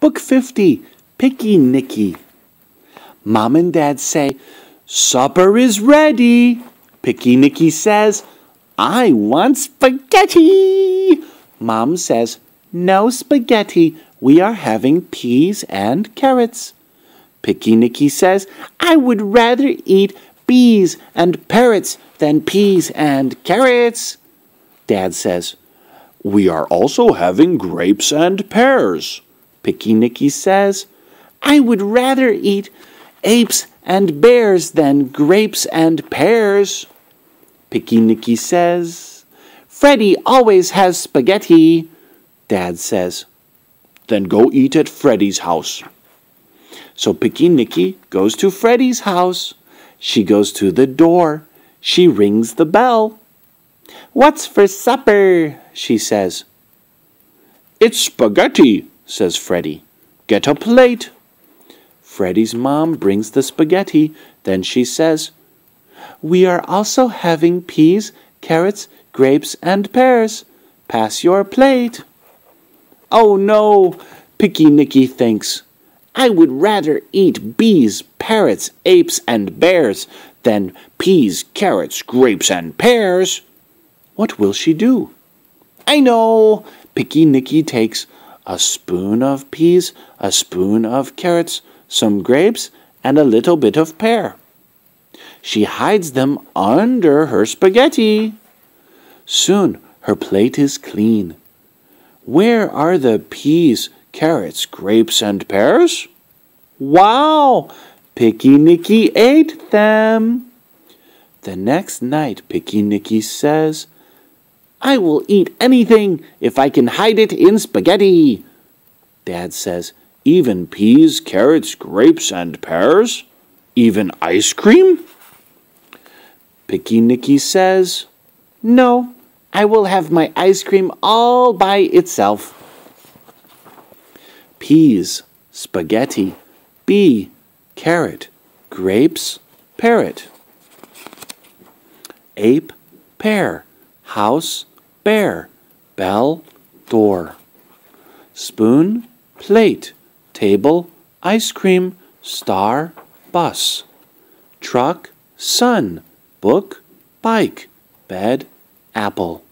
Book 50, Picky Nicky. Mom and Dad say, Supper is ready. Picky Nicky says, I want spaghetti. Mom says, No spaghetti. We are having peas and carrots. Picky Nicky says, I would rather eat bees and parrots than peas and carrots. Dad says, We are also having grapes and pears. Picky Nicky says, I would rather eat apes and bears than grapes and pears. Picky Nicky says, Freddie always has spaghetti. Dad says, Then go eat at Freddie's house. So Picky Nicky goes to Freddie's house. She goes to the door. She rings the bell. What's for supper? she says. It's spaghetti, says Freddy. Get a plate! Freddy's mom brings the spaghetti. Then she says, We are also having peas, carrots, grapes, and pears. Pass your plate. Oh no, Picky Nicky thinks. I would rather eat bees, parrots, apes, and bears than peas, carrots, grapes, and pears. What will she do? I know! Picky Nicky takes a spoon of peas, a spoon of carrots, some grapes, and a little bit of pear. She hides them under her spaghetti. Soon her plate is clean. Where are the peas, carrots, grapes, and pears? Wow! Picky Nicky ate them. The next night, Picky Nicky says, I will eat anything if I can hide it in spaghetti. Dad says, even peas, carrots, grapes, and pears? Even ice cream? Picky Nicky says, No, I will have my ice cream all by itself. Peas, spaghetti, bee, carrot, grapes, parrot. Ape, pear, house, bear, bell, door. Spoon, plate, table, ice cream, star, bus. Truck, sun, book, bike, bed, apple.